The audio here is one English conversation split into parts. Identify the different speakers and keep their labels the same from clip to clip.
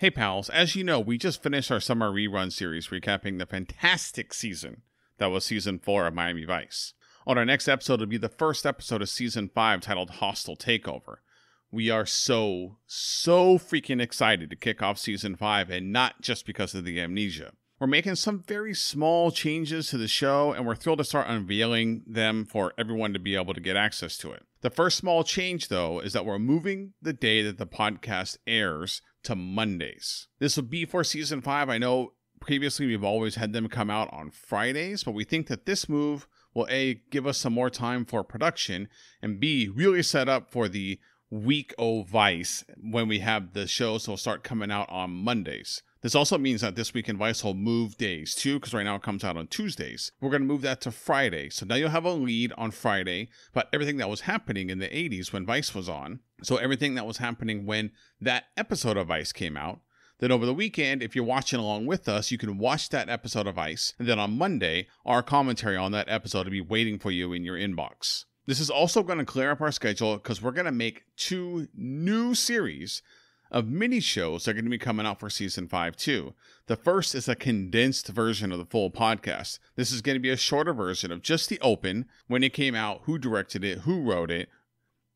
Speaker 1: Hey, pals, as you know, we just finished our summer rerun series recapping the fantastic season that was season 4 of Miami Vice. On our next episode, it'll be the first episode of season 5 titled Hostile Takeover. We are so, so freaking excited to kick off season 5, and not just because of the amnesia. We're making some very small changes to the show, and we're thrilled to start unveiling them for everyone to be able to get access to it. The first small change, though, is that we're moving the day that the podcast airs to Mondays. This will be for season five. I know previously we've always had them come out on Fridays, but we think that this move will A, give us some more time for production, and B, really set up for the week O Vice when we have the shows. So will start coming out on Mondays. This also means that this week in Vice will move days too, because right now it comes out on Tuesdays. We're going to move that to Friday. So now you'll have a lead on Friday about everything that was happening in the 80s when Vice was on. So everything that was happening when that episode of Vice came out. Then over the weekend, if you're watching along with us, you can watch that episode of Ice. And then on Monday, our commentary on that episode will be waiting for you in your inbox. This is also going to clear up our schedule because we're going to make two new series of mini shows that are going to be coming out for season five, too. The first is a condensed version of the full podcast. This is going to be a shorter version of just the open, when it came out, who directed it, who wrote it,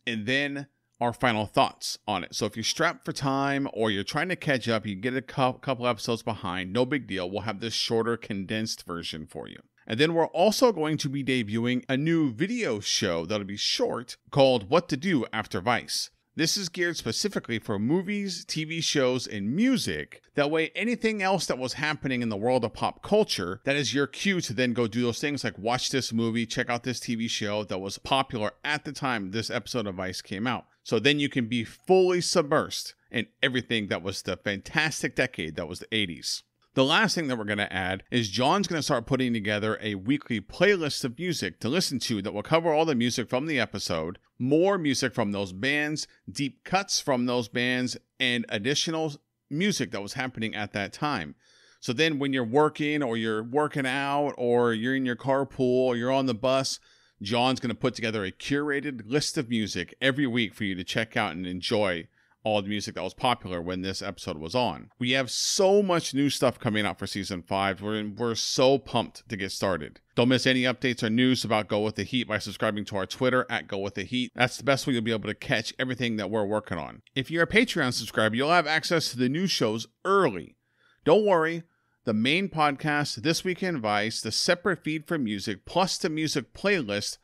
Speaker 1: and then our final thoughts on it. So if you're strapped for time or you're trying to catch up, you get a couple episodes behind, no big deal. We'll have this shorter, condensed version for you. And then we're also going to be debuting a new video show that'll be short called What to Do After Vice. This is geared specifically for movies, TV shows, and music. That way, anything else that was happening in the world of pop culture, that is your cue to then go do those things like watch this movie, check out this TV show that was popular at the time this episode of Vice came out. So then you can be fully submersed in everything that was the fantastic decade that was the 80s. The last thing that we're going to add is John's going to start putting together a weekly playlist of music to listen to that will cover all the music from the episode, more music from those bands, deep cuts from those bands, and additional music that was happening at that time. So then when you're working or you're working out or you're in your carpool or you're on the bus, John's going to put together a curated list of music every week for you to check out and enjoy all the music that was popular when this episode was on. We have so much new stuff coming out for season five. We're, we're so pumped to get started. Don't miss any updates or news about Go With The Heat by subscribing to our Twitter at Go With The Heat. That's the best way you'll be able to catch everything that we're working on. If you're a Patreon subscriber, you'll have access to the new shows early. Don't worry, the main podcast, This Week in Vice, the separate feed for music, plus the music playlist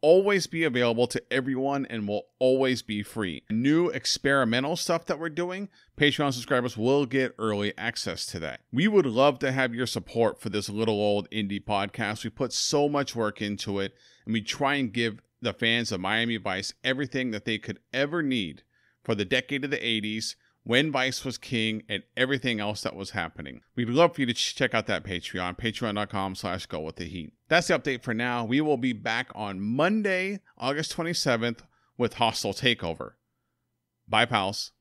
Speaker 1: always be available to everyone and will always be free. New experimental stuff that we're doing, Patreon subscribers will get early access to that. We would love to have your support for this little old indie podcast. We put so much work into it and we try and give the fans of Miami Vice everything that they could ever need for the decade of the 80s when Vice was king and everything else that was happening. We'd love for you to check out that Patreon, patreon.com slash go with the heat. That's the update for now. We will be back on Monday, August 27th with Hostile Takeover. Bye, pals.